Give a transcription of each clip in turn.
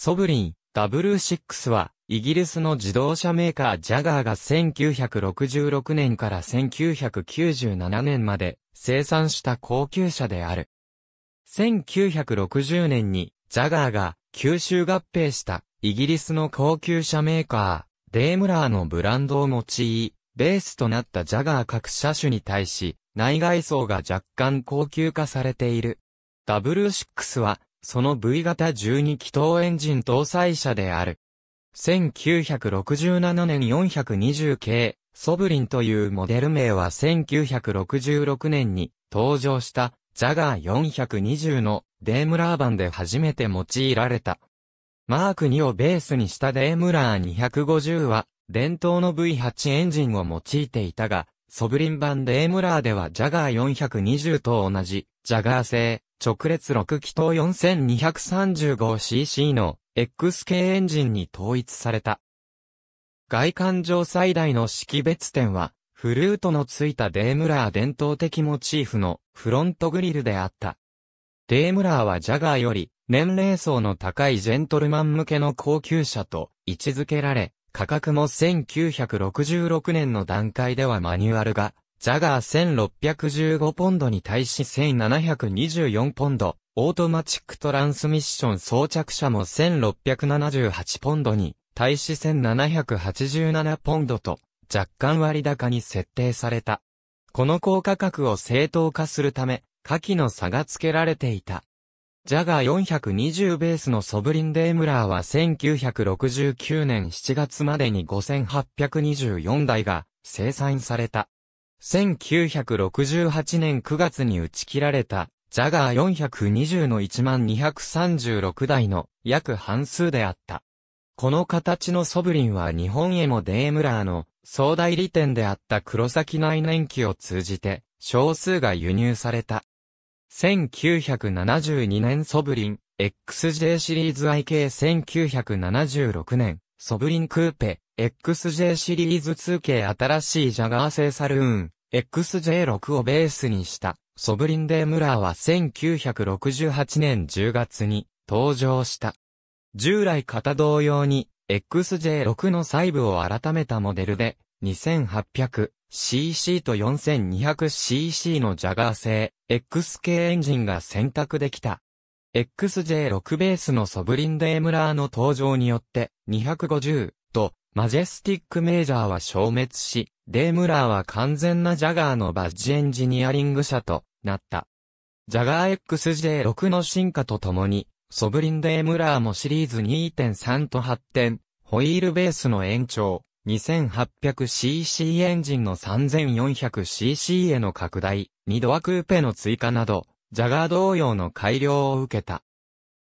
ソブリン W6 は、イギリスの自動車メーカージャガーが1966年から1997年まで生産した高級車である。1960年にジャガーが吸収合併したイギリスの高級車メーカー、デームラーのブランドを用い、ベースとなったジャガー各車種に対し、内外装が若干高級化されている。W6 はその V 型12気筒エンジン搭載車である。1967年420系、ソブリンというモデル名は1966年に登場したジャガー420のデームラー版で初めて用いられた。マーク2をベースにしたデームラー250は伝統の V8 エンジンを用いていたが、ソブリン版デームラーではジャガー420と同じジャガー製直列6気筒 4235cc の X 系エンジンに統一された。外観上最大の識別点は、フルートのついたデームラー伝統的モチーフのフロントグリルであった。デームラーはジャガーより年齢層の高いジェントルマン向けの高級車と位置づけられ、価格も1966年の段階ではマニュアルがジャガー1615ポンドに対し1724ポンド、オートマチックトランスミッション装着車も1678ポンドに対し1787ポンドと若干割高に設定された。この高価格を正当化するため、下記の差がつけられていた。ジャガー420ベースのソブリン・デームラーは1969年7月までに5824台が生産された。1968年9月に打ち切られた、ジャガー420の1236台の約半数であった。この形のソブリンは日本へもデームラーの総代理店であった黒崎内燃機を通じて少数が輸入された。1972年ソブリン XJ シリーズ IK1976 年ソブリンクーペ XJ シリーズ 2K 新しいジャガー製サルーン XJ6 をベースにした、ソブリンデー・ムラーは1968年10月に登場した。従来型同様に、XJ6 の細部を改めたモデルで、2800cc と 4200cc のジャガー製 X 系エンジンが選択できた。XJ6 ベースのソブリンデームラーの登場によって250とマジェスティックメージャーは消滅し、デイムラーは完全なジャガーのバッジエンジニアリング社となった。ジャガー XJ6 の進化とともに、ソブリンデイムラーもシリーズ2.3と発展、ホイールベースの延長、2800cc エンジンの 3400cc への拡大、2ドアクーペの追加など、ジャガー同様の改良を受けた。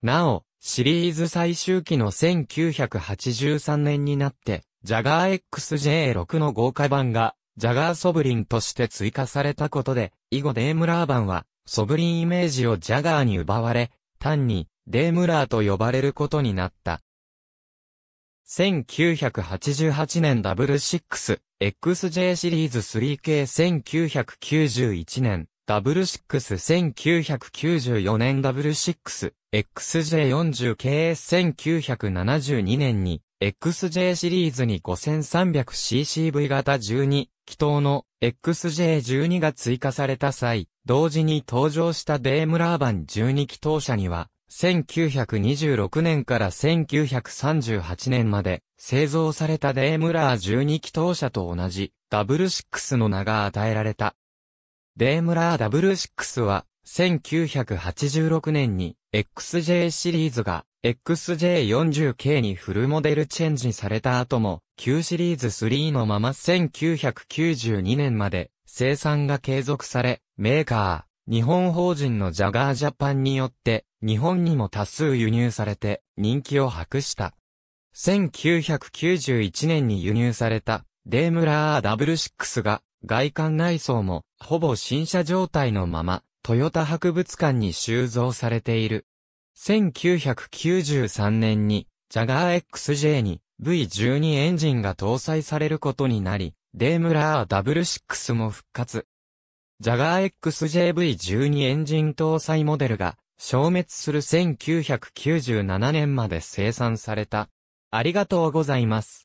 なお、シリーズ最終期の1983年になって、ジャガー XJ6 の豪華版が、ジャガーソブリンとして追加されたことで、以後デームラー版は、ソブリンイメージをジャガーに奪われ、単に、デームラーと呼ばれることになった。1988年 W6、XJ シリーズ 3K1991 年、ダブルシックス1994年ダブルシックス XJ40KS1972 年に XJ シリーズに 5300ccV 型12気筒の XJ12 が追加された際、同時に登場したデームラーバン12気筒車には1926年から1938年まで製造されたデームラー12気筒車と同じダブルシックスの名が与えられた。デームラー W6 は、1986年に XJ シリーズが XJ40K にフルモデルチェンジされた後も、Q シリーズ3のまま1992年まで生産が継続され、メーカー、日本法人のジャガージャパンによって日本にも多数輸入されて人気を博した。1991年に輸入されたデームラー W6 が外観内装も、ほぼ新車状態のまま、トヨタ博物館に収蔵されている。1993年に、ジャガー XJ に V12 エンジンが搭載されることになり、デームラー W6 も復活。ジャガー XJV12 エンジン搭載モデルが消滅する1997年まで生産された。ありがとうございます。